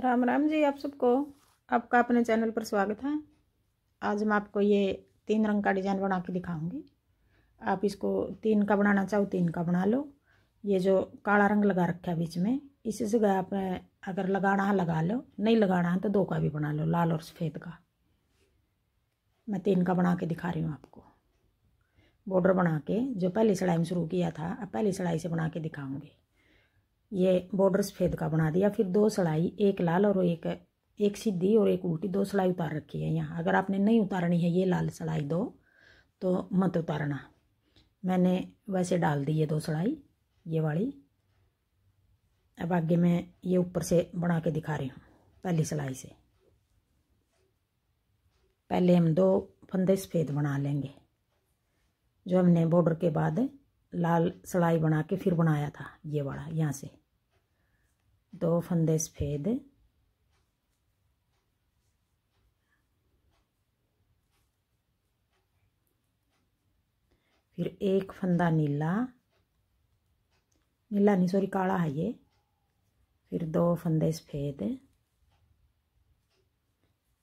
राम राम जी आप सबको आपका अपने चैनल पर स्वागत है आज मैं आपको ये तीन रंग का डिज़ाइन बना के दिखाऊंगी आप इसको तीन का बनाना चाहो तीन का बना लो ये जो काला रंग लगा रखा है बीच में इसी से आप अगर लगाना है लगा लो नहीं लगाना है तो दो का भी बना लो लाल और सफ़ेद का मैं तीन का बना के दिखा रही हूँ आपको बॉर्डर बना के जो पहली सिलाई में शुरू किया था अब पहली सिलाई से बना के दिखाऊँगी ये बॉर्डर सफ़ेद का बना दिया फिर दो सड़ाई एक लाल और एक एक सीधी और एक उल्टी दो सिलाई उतार रखी है यहाँ अगर आपने नहीं उतारनी है ये लाल सिलाई दो तो मत उतारना मैंने वैसे डाल दी ये दो सड़ाई ये वाली अब आगे मैं ये ऊपर से बना के दिखा रही हूँ पहली सिलाई से पहले हम दो फंदे सफ़ेद बना लेंगे जो हमने बॉर्डर के बाद लाल सिलाई बना के फिर बनाया था ये वाला यहाँ से दो फंदे सफ़ेद फिर एक फंदा नीला नीला नहीं सॉरी काला है ये फिर दो फंदे सफ़ेद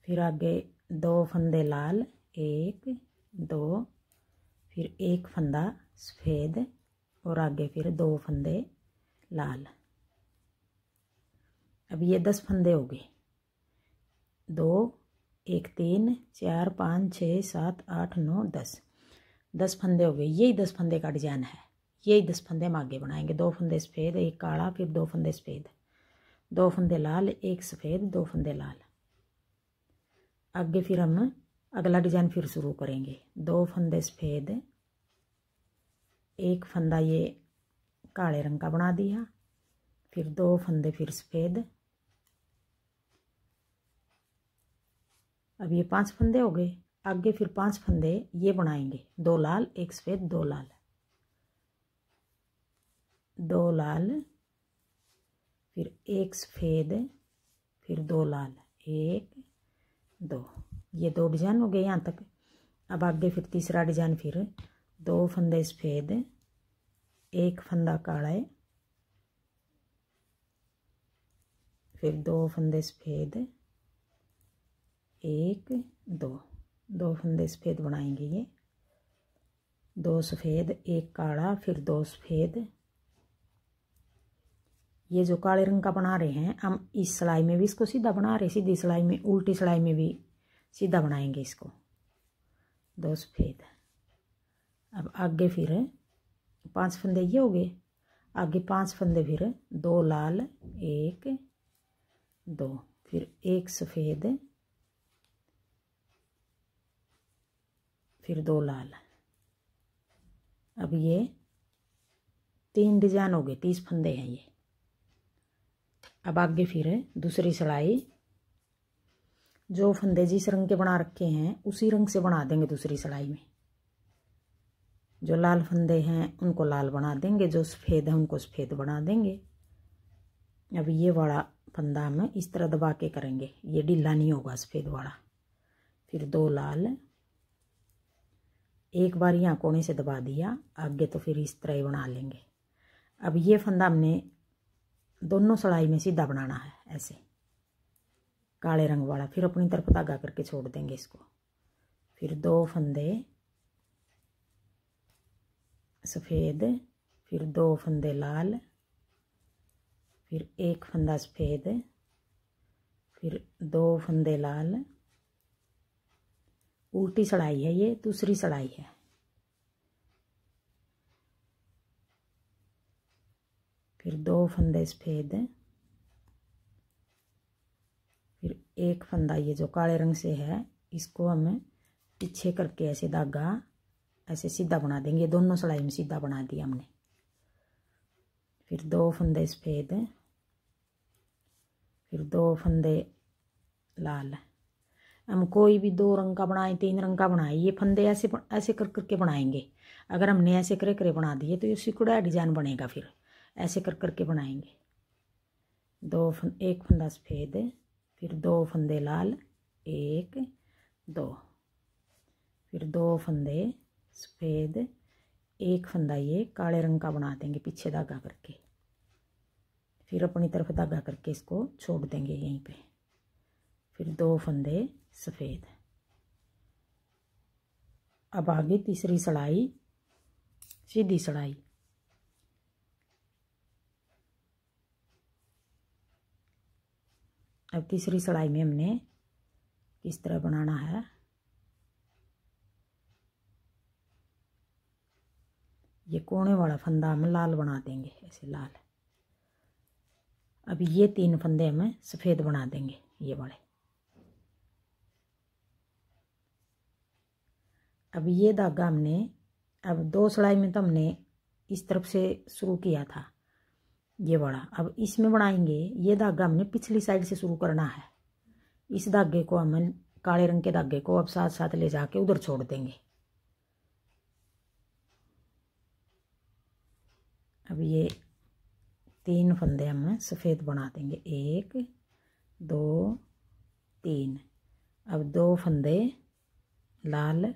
फिर आगे दो फंदे लाल एक दो फिर एक फंदा सफ़ेद और आगे फिर दो फंदे लाल अब ये दस फंदे हो गए दो एक तीन चार पाँच छः सात आठ नौ दस दस फंदे हो गए यही दस फंदे का डिजाइन है यही दस फंदे हम आगे बनाएंगे दो फंदे सफ़ेद एक काला फिर दो फंदे सफ़ेद दो फंदे लाल एक सफ़ेद दो फंदे लाल आगे फिर हम अगला डिजाइन फिर शुरू करेंगे दो फंदे सफ़ेद एक फंदा ये काले रंग का बना दिया फिर दो फंदे फिर सफ़ेद अब ये पांच फंदे हो गए आगे फिर पांच फंदे ये बनाएंगे दो लाल एक सफ़ेद दो लाल दो लाल फिर एक सफ़ेद फिर दो लाल एक दो ये दो डिजाइन हो गए यहाँ तक अब आगे फिर तीसरा डिजाइन फिर दो फंदे सफ़ेद एक फंदा काला है फिर दो फंदे सफ़ेद एक दो दो फंदे सफ़ेद बनाएंगे ये दो सफ़ेद एक काला फिर दो सफ़ेद ये जो काले रंग का बना रहे हैं हम इस सिलाई में भी इसको सीधा बना रहे सीधी सिलाई में उल्टी सिलाई में भी सीधा बनाएंगे इसको दो सफ़ेद अब आगे फिर पांच फंदे ये हो गए आगे पांच फंदे फिर दो लाल एक दो फिर एक सफ़ेद फिर दो लाल अब ये तीन डिजाइन हो गए तीस फंदे हैं ये अब आगे फिर दूसरी सिलाई जो फंदे जिस रंग के बना रखे हैं उसी रंग से बना देंगे दूसरी सिलाई में जो लाल फंदे हैं उनको लाल बना देंगे जो सफ़ेद है उनको सफ़ेद बना देंगे अब ये वाला फंदा हम इस तरह दबा के करेंगे ये ढीला नहीं होगा सफ़ेद वाला फिर दो लाल एक बार यहाँ कोने से दबा दिया आगे तो फिर इस तरह ही बना लेंगे अब ये फंदा हमने दोनों सड़ाई में सीधा बनाना है ऐसे काले रंग वाला फिर अपनी तरफ धागा करके छोड़ देंगे इसको फिर दो फंदे सफ़ेद फिर दो फंदे लाल फिर एक फंदा सफ़ेद फिर दो फंदे लाल उल्टी सड़ाई है ये दूसरी सड़ाई है फिर दो फंदे सफ़ेद फिर एक फंदा ये जो काले रंग से है इसको हम पीछे करके ऐसे धागा ऐसे सीधा बना देंगे दोनों सड़ाई में सीधा बना दिया हमने फिर दो फंदे सफ़ेद फिर दो फंदे लाल हैं हम कोई भी दो रंग का बनाए तीन रंग का बनाए ये फंदे ऐसे ऐसे कर करके बनाएंगे अगर हमने ऐसे करे करे बना दिए तो ये सिकुड़ा डिजाइन बनेगा फिर ऐसे कर करके बनाएंगे दो फन, एक फंदा सफ़ेद फिर दो फंदे लाल एक दो फिर दो फंदे सफ़ेद एक फंदा ये काले रंग का बना देंगे पीछे धागा करके फिर अपनी तरफ धागा करके इसको छोड़ देंगे यहीं पे फिर दो फंदे सफ़ेद अब आगे तीसरी सड़ाई सीधी सड़ाई अब तीसरी सड़ाई में हमने किस तरह बनाना है ये कोने वाला फंदा हम लाल बना देंगे ऐसे लाल अब ये तीन फंदे हम सफ़ेद बना देंगे ये वाले अब ये धागा हमने अब दो सिलाई में तो हमने इस तरफ से शुरू किया था ये बड़ा अब इसमें बनाएंगे ये धागा हमने पिछली साइड से शुरू करना है इस धागे को हम काले रंग के धागे को अब साथ साथ ले जाके उधर छोड़ देंगे अब ये तीन फंदे हम सफ़ेद बना देंगे एक दो तीन अब दो फंदे लाल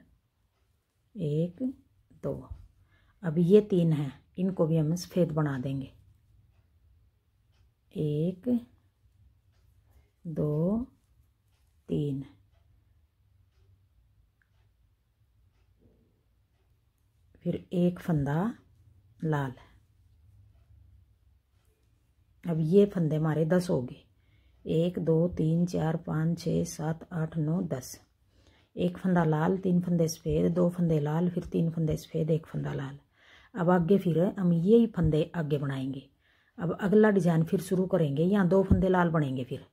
एक दो अब ये तीन हैं इनको भी हम सफ़ेद बना देंगे एक दो तीन फिर एक फंदा लाल अब ये फंदे हमारे दस हो गए एक दो तीन चार पाँच छः सात आठ नौ दस एक फंदा लाल तीन फंदे सफ़ेद दो फंदे लाल फिर तीन फंदे सफ़ेद एक फंदा लाल अब आगे फिर हम यही फंदे आगे बनाएंगे अब अगला डिज़ाइन फिर शुरू करेंगे यहाँ दो फंदे लाल बनेंगे फिर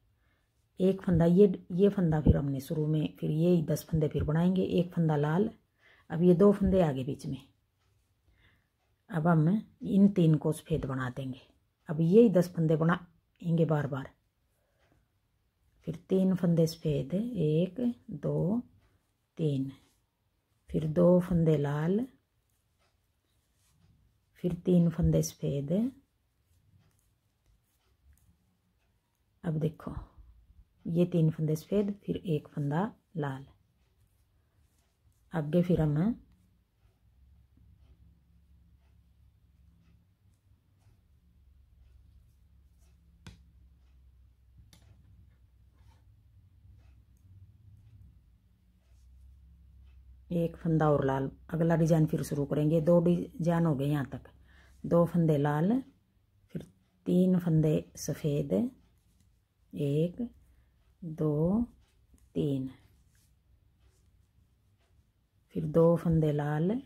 एक फंदा ये ये फंदा फिर हमने शुरू में फिर ये दस फंदे फिर बनाएंगे एक फंदा लाल अब ये दो फंदे आगे बीच में अब हम इन तीन को सफ़ेद बना देंगे अब ही दस फंदे बनाएंगे बार बार फिर तीन फंदे सफ़ेद एक दो तीन फिर दो फंदे लाल फिर तीन फंदे सफ़ेद अब देखो ये तीन फंदे सफ़ेद फिर एक फंदा लाल आगे फिर हम एक फंदा और लाल अगला डिजाइन फिर शुरू करेंगे दो डिजाइन हो गए यहाँ तक दो फंदे लाल फिर तीन फंदे सफ़ेद एक दो तीन फिर दो फंदे लाल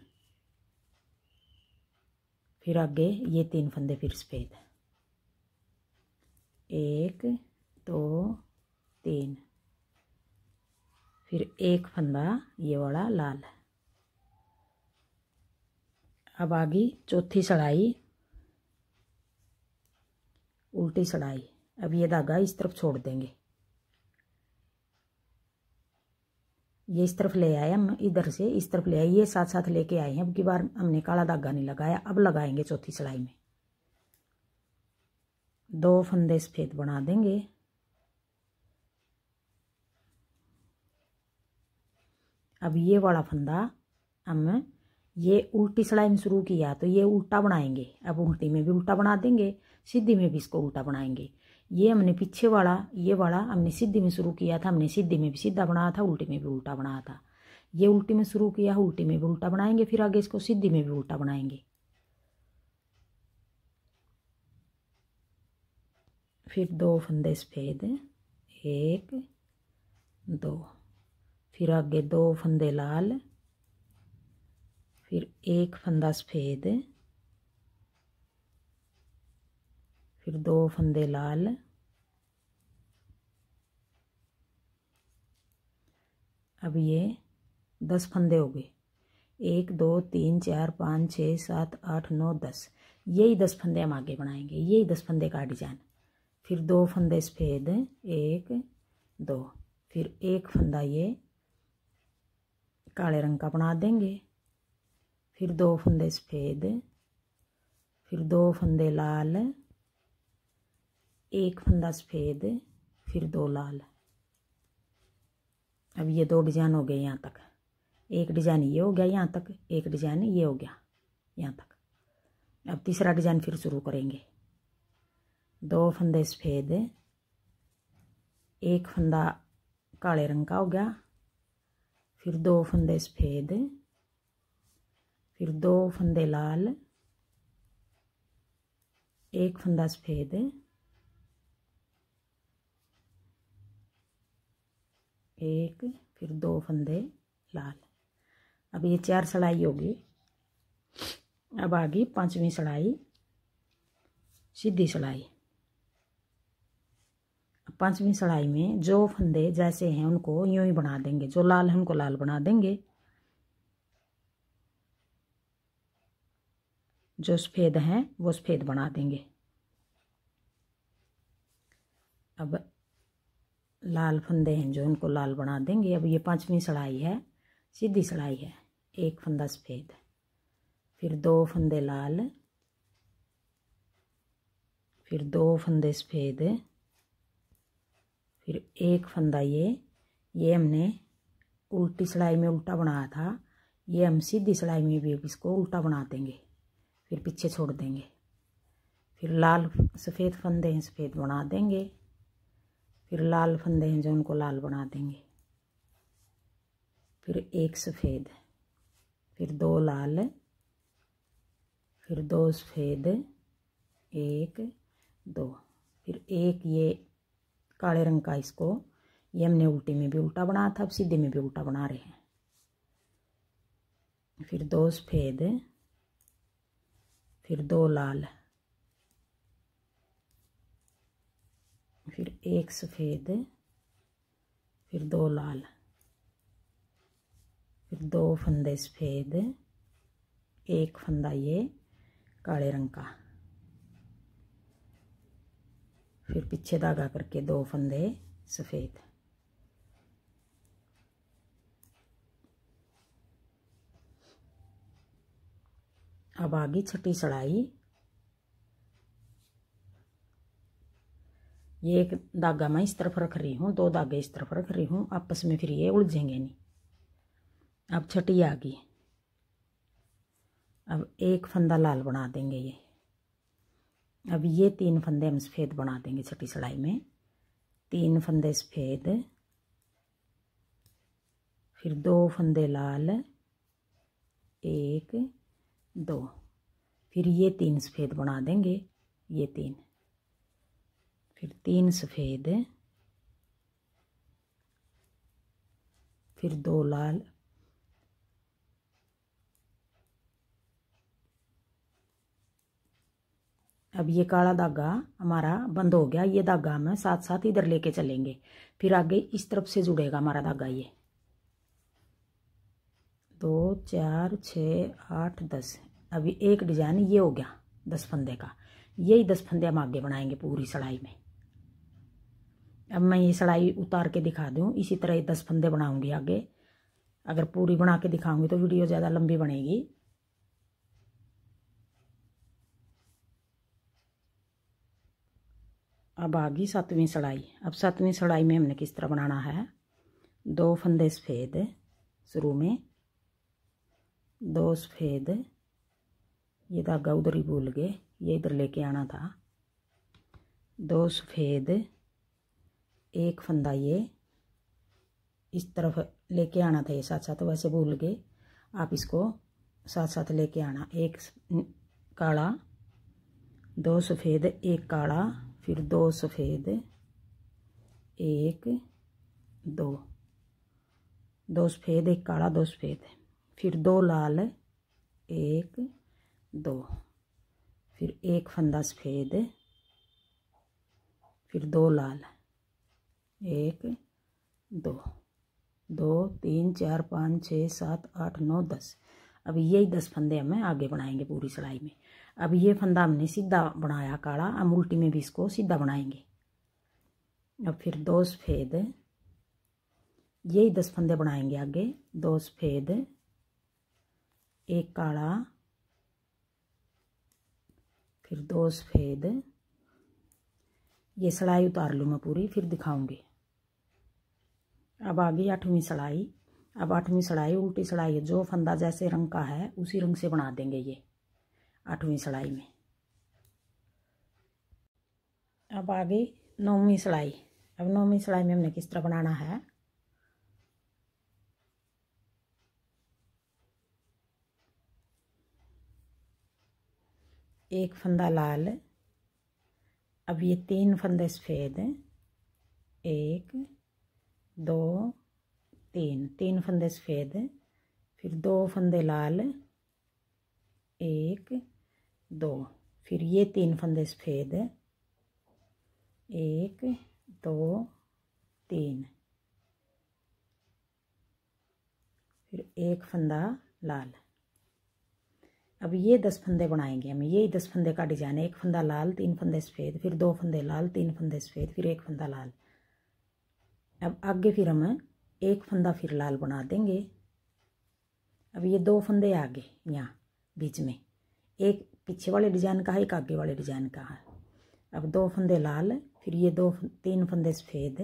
फिर आगे ये तीन फंदे फिर सफ़ेद एक दो तीन फिर एक फंदा ये वाला लाल है अब आ गई चौथी सड़ाई उल्टी सड़ाई अब ये धागा इस तरफ छोड़ देंगे ये इस तरफ ले आए हम इधर से इस तरफ ले आए ये साथ साथ लेके आए हैं अब की बार हमने काला धागा नहीं लगाया अब लगाएंगे चौथी सड़ाई में दो फंदे सफ़ेद बना देंगे अब ये वाला फंदा हम ये उल्टी सिलाई शुरू किया तो ये उल्टा बनाएंगे अब उल्टी में भी उल्टा बना देंगे सीधी में भी इसको उल्टा बनाएंगे ये हमने पीछे वाला ये वाला हमने सीधी में शुरू किया था हमने सीधी में भी सीधा बनाया था उल्टी में भी उल्टा बनाया था ये उल्टी में शुरू किया उल्टी में भी उल्टा बनाएंगे फिर आगे इसको सीधी में भी उल्टा बनाएंगे फिर दो फंदे सफ़ेद एक दो फिर आगे दो फंदे लाल फिर एक फंदा सफ़ेद फिर दो फंदे लाल अब ये दस फंदे हो गए एक दो तीन चार पाँच छः सात आठ नौ दस यही दस फंदे हम आगे बनाएंगे यही दस फंदे का डिजाइन फिर दो फंदे सफ़ेद एक दो फिर एक फंदा ये काले रंग का बना देंगे फिर दो फंदे सफ़ेद फिर दो फंदे लाल एक फंदा सफ़ेद फिर दो लाल अब ये दो डिजाइन हो गए यहाँ तक एक डिजाइन ये हो गया यहाँ तक एक डिजाइन ये हो गया यहाँ तक अब तीसरा डिजाइन फिर शुरू करेंगे दो फंदे सफ़ेद एक फंदा काले रंग का हो गया फिर दो फंदे सफ़ेद फिर दो फंदे लाल एक फंदा सफ़ेद एक फिर दो फंदे लाल अब ये चार सिलाई होगी अब आ गई पाँचवीं सिलाई सीधी सिलाई पांचवी सड़ाई में जो फंदे जैसे हैं उनको यूं ही बना देंगे जो लाल है उनको लाल बना देंगे जो सफ़ेद हैं वो सफ़ेद बना देंगे अब लाल फंदे हैं जो उनको लाल बना देंगे अब ये पांचवी सड़ाई है सीधी सड़ाई है एक फंदा सफ़ेद फिर दो फंदे लाल फिर दो फंदे सफ़ेद फिर एक फंदा ये ये हमने उल्टी सिलाई में उल्टा बनाया था ये हम सीधी सिलाई में भी इसको उल्टा बना देंगे फिर पीछे छोड़ देंगे फिर लाल सफ़ेद फंदे हैं सफ़ेद बना देंगे फिर लाल फंदे हैं जो उनको लाल बना देंगे फिर एक सफ़ेद फिर दो लाल फिर दो सफ़ेद एक दो फिर एक ये काले रंग का इसको ये हमने उल्टे में भी उल्टा बनाया था अब सीधे में भी उल्टा बना रहे हैं फिर दो सफ़ेद फिर दो लाल फिर एक सफ़ेद फिर दो लाल फिर दो फंदे सफ़ेद एक फंदा ये काले रंग का फिर पीछे धागा करके दो फंदे सफ़ेद अब आ गई छठी सड़ाई ये एक धागा मैं इस तरफ रख रही हूँ दो धागे इस तरफ रख रही हूँ आपस में फिर ये उलझेंगे नहीं अब छठी आ गई अब एक फंदा लाल बना देंगे ये अब ये तीन फंदे हम सफ़ेद बना देंगे छठी सिलाई में तीन फंदे सफ़ेद फिर दो फंदे लाल एक दो फिर ये तीन सफ़ेद बना देंगे ये तीन फिर तीन सफ़ेद फिर दो लाल अब ये काला धागा हमारा बंद हो गया ये धागा हम साथ साथ इधर लेके चलेंगे फिर आगे इस तरफ से जुड़ेगा हमारा धागा ये दो चार छ आठ दस अभी एक डिजाइन ये हो गया दस फंदे का यही दस फंदे हम आगे बनाएंगे पूरी सड़ाई में अब मैं ये सड़ाई उतार के दिखा दूँ इसी तरह ये दस फंदे बनाऊँगी आगे अगर पूरी बना के दिखाऊँगी तो वीडियो ज़्यादा लंबी बनेगी अब आ गई सातवीं सड़ाई अब सातवीं सड़ाई में हमने किस तरह बनाना है दो फंदे सफ़ेद शुरू में दो सफ़ेद ये धागा उधर ही भूल गए ये इधर लेके आना था दो सफ़ेद एक फंदा ये इस तरफ लेके आना था ये साथ साथ वैसे भूल गए आप इसको साथ साथ लेके आना एक काला दो सफ़ेद एक काला फिर दो सफ़ेद एक दो दो सफ़ेद एक काला दो सफ़ेद फिर दो लाल एक दो फिर एक फंदा सफ़ेद फिर दो लाल एक दो दो तीन चार पाँच छः सात आठ नौ दस अब यही दस फंदे हमें आगे बढ़ाएंगे पूरी सिलाई में अब ये फंदा हमने सीधा बनाया काला हम उल्टी में भी इसको सीधा बनाएंगे अब फिर दो सफ़ेद यही दस फंदे बनाएंगे आगे दो सफ़ेद एक काला फिर दो सफ़ेद ये सड़ाई उतार लूँ मैं पूरी फिर दिखाऊंगी अब आ गई आठवीं सिलाई अब आठवीं सड़ाई उल्टी सड़ाई जो फंदा जैसे रंग का है उसी रंग से बना देंगे ये आठवीं सड़ाई में अब आ गई नौवीं सिलाई अब नौवीं सिलाई में हमने किस तरह बनाना है एक फंदा लाल अब ये तीन फंदे सफ़ेद एक दो तीन तीन फंदे सफ़ेद फिर दो फंदे लाल एक दो फिर ये तीन फंदे सफ़ेद एक दो तीन फिर एक फंदा लाल अब ये दस फंदे बनाएंगे हम ये दस फंदे का डिजाइन है एक फंदा लाल तीन फंदे सफ़ेद फिर दो फंदे लाल तीन फंदे सफ़ेद फिर एक फंदा लाल अब आगे फिर हम एक फंदा फिर लाल बना देंगे अब ये दो फंदे आगे यहाँ बीच में एक पीछे वाले डिजाइन का है एक आगे वाले डिजाइन का है अब दो फंदे लाल फिर ये दो तीन फंदे सफ़ेद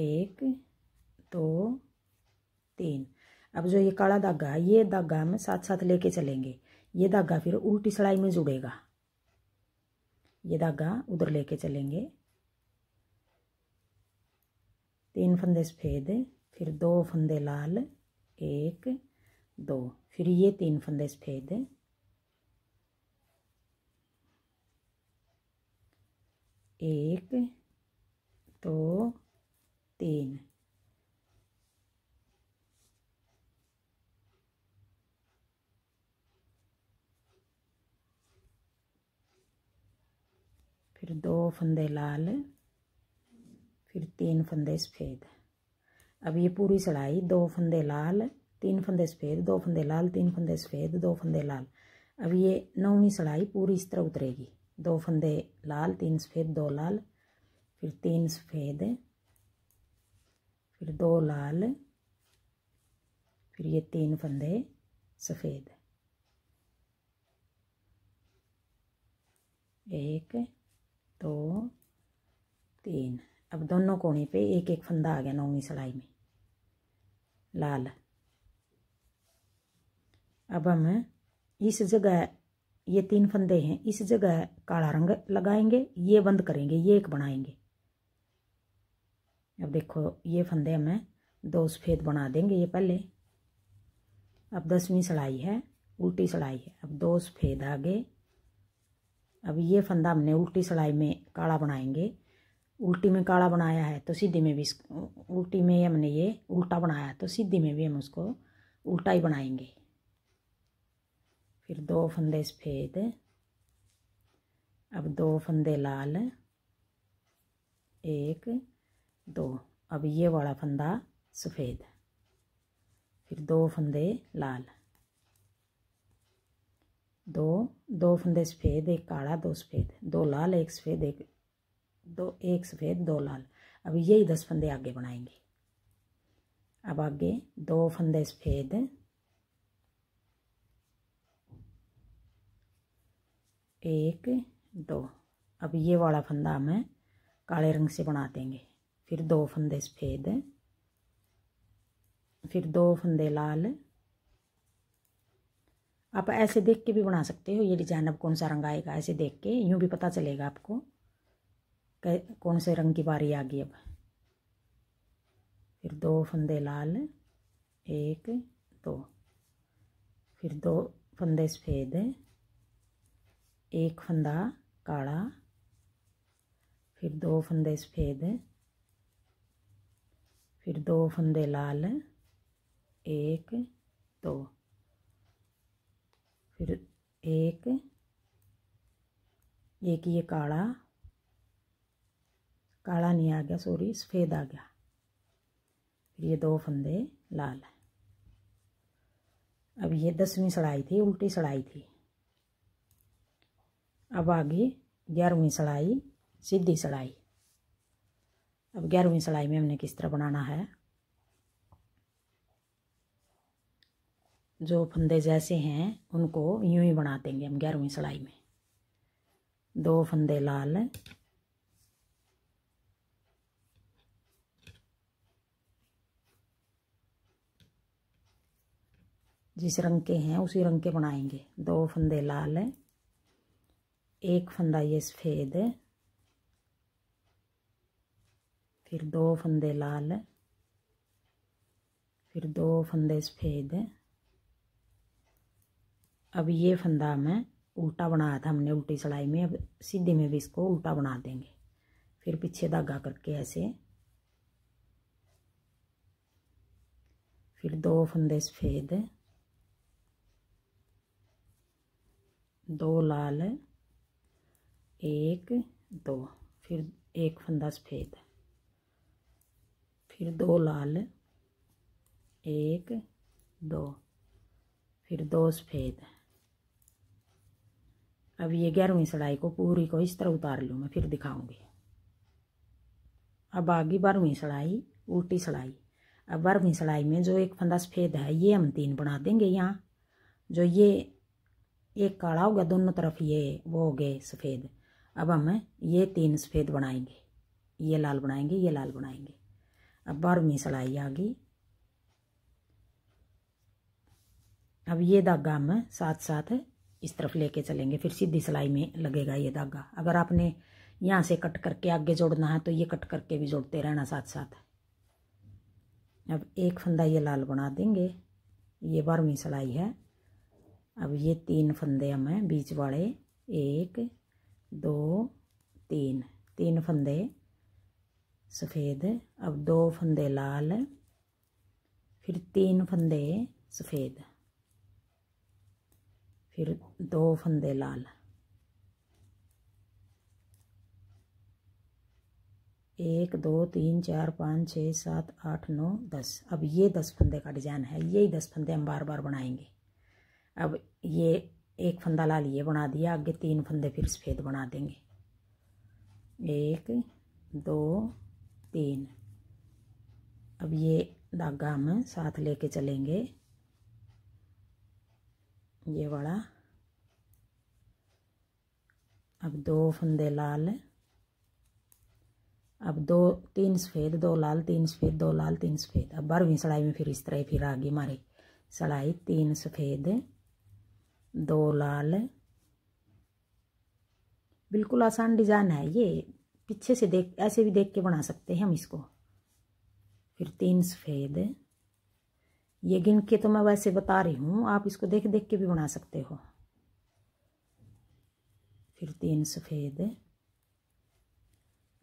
एक दो तीन अब जो ये काला धागा है ये धागा हम साथ साथ लेके चलेंगे ये धागा फिर उल्टी सिलाई में जुड़ेगा ये धागा उधर लेके चलेंगे तीन फंदे सफ़ेद फिर दो फंदे लाल एक दो फिर ये तीन फंदे सफेद एक दो तीन फिर दो फंदे लाल फिर तीन फंदे सफ़ेद अब ये पूरी सिलाई दो फंदे लाल तीन फंदे सफ़ेद दो फंदे लाल तीन फंदे सफ़ेद दो फंदे लाल अब ये नौवीं सड़ाई पूरी इस तरह उतरेगी दो फंदे लाल तीन सफ़ेद दो लाल फिर तीन सफ़ेद फिर दो लाल फिर ये तीन फंदे सफ़ेद एक दो तीन अब दोनों कोने पे एक एक फंदा आ गया नौवीं सिलाई में लाल अब हम इस जगह ये तीन फंदे हैं इस जगह काला रंग लगाएंगे ये बंद करेंगे ये एक बनाएंगे अब देखो ये फंदे हमें दो सफ़ेद बना देंगे ये पहले अब दसवीं सड़ाई है उल्टी सड़ाई है अब दो सफ़ेद आगे अब ये फंदा हमने उल्टी सड़ाई में काला बनाएंगे उल्टी में काला बनाया है तो सीधी में भी उल्टी में हमने ये उल्टा बनाया तो सीधी में भी हम उसको उल्टा ही बनाएंगे फिर दो फंदे सफ़ेद अब दो फंदे लाल एक दो अब ये वाला फंदा सफ़ेद फिर दो फंदे लाल दो दो फंदे सफ़ेद एक काला दो सफ़ेद दो लाल एक सफ़ेद एक दो एक सफ़ेद दो लाल अब यही दस फंदे आगे बनाएंगे अब आगे दो फंदे सफ़ेद एक दो अब ये वाला फंदा हमें काले रंग से बना देंगे फिर दो फंदे सफ़ेद फिर दो फंदे लाल आप ऐसे देख के भी बना सकते हो ये डिज़ाइन अब कौन सा रंग आएगा ऐसे देख के यूँ भी पता चलेगा आपको कौन से रंग की बारी आ गई अब फिर दो फंदे लाल एक दो फिर दो फंदे सफ़ेद एक फंदा काला फिर दो फंदे सफ़ेद फिर दो फंदे लाल एक दो फिर एक एक ये काला काला नहीं आ गया सॉरी सफ़ेद आ गया फिर ये दो फंदे लाल अब ये दसवीं सड़ाई थी उल्टी सड़ाई थी अब आगे ग्यारहवीं सड़ाई सीधी सड़ाई अब ग्यारहवीं सड़ाई में हमने किस तरह बनाना है जो फंदे जैसे हैं उनको यूं ही बना देंगे हम ग्यारहवीं सड़ाई में दो फंदे लाल जिस रंग के हैं उसी रंग के बनाएंगे दो फंदे लाल हैं एक फंदा ये सफ़ेद फिर दो फंदे लाल फिर दो फंदे सफ़ेद अब ये फंदा मैं उल्टा बनाया था हमने उल्टी सिलाई में अब सीधे में भी इसको उल्टा बना देंगे फिर पीछे धागा करके ऐसे फिर दो फंदे सफ़ेद दो लाल एक दो फिर एक फंदा सफ़ेद फिर दो लाल एक दो फिर दो सफ़ेद अब ये ग्यारहवीं सिलाई को पूरी को इस तरह उतार लूँ मैं फिर दिखाऊंगी अब आगे बारहवीं सिलाई उल्टी सिलाई अब बारहवीं सड़ाई में जो एक फंदा सफ़ेद है ये हम तीन बना देंगे यहाँ जो ये एक काला होगा दोनों तरफ ये वो हो गए सफ़ेद अब हमें ये तीन सफ़ेद बनाएंगे ये लाल बनाएंगे ये लाल बनाएंगे अब बारहवीं सलाई आ गई अब ये धागा हम साथ साथ इस तरफ लेके चलेंगे फिर सीधी सिलाई में लगेगा ये धागा अगर आपने यहाँ से कट करके आगे जोड़ना है तो ये कट करके भी जोड़ते रहना साथ साथ अब एक फंदा ये लाल बना देंगे ये बारहवीं सिलाई है अब ये तीन फंदे हमें बीच वाले एक दो तीन तीन फंदे सफ़ेद अब दो फंदे लाल फिर तीन फंदे सफ़ेद फिर दो फंदे लाल एक दो तीन चार पाँच छः सात आठ नौ दस अब ये दस फंदे का डिज़ाइन है यही दस फंदे हम बार बार बनाएंगे अब ये एक फंदा लाल ये बना दिया आगे तीन फंदे फिर सफ़ेद बना देंगे एक दो तीन अब ये धागा हम साथ लेके चलेंगे ये वाला अब दो फंदे लाल अब दो तीन सफ़ेद दो लाल तीन सफ़ेद दो लाल तीन सफ़ेद अब बारहवीं सड़ाई में फिर इस तरह फिर आ गई हमारी सड़ाई तीन सफ़ेद दो लाल बिल्कुल आसान डिज़ाइन है ये पीछे से देख ऐसे भी देख के बना सकते हैं हम इसको फिर तीन सफ़ेद ये गिन के तो मैं वैसे बता रही हूँ आप इसको देख देख के भी बना सकते हो फिर तीन सफ़ेद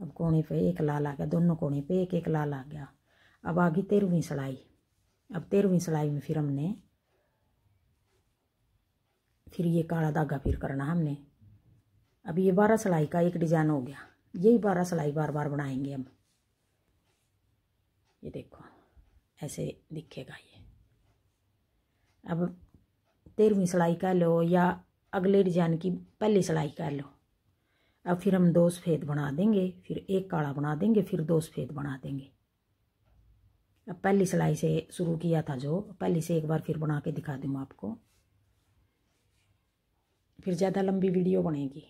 अब कोने पे एक लाल आ गया दोनों कोने पे एक एक लाल आ गया अब आ गई तेरहवीं सिलाई अब तेरहवीं सिलाई में फिर हमने फिर ये काला धागा फिर करना हमने अब ये बारह सिलाई का एक डिजाइन हो गया यही बारह सिलाई बार बार बनाएंगे हम ये देखो ऐसे दिखेगा ये अब तेरहवीं सिलाई कर लो या अगले डिजाइन की पहली सिलाई कर लो अब फिर हम दो सफ़ेद बना देंगे फिर एक काला बना देंगे फिर दो सफ़ेद बना देंगे अब पहली सिलाई से शुरू किया था जो पहली से एक बार फिर बना के दिखा दूँ आपको फिर ज़्यादा लंबी वीडियो बनेगी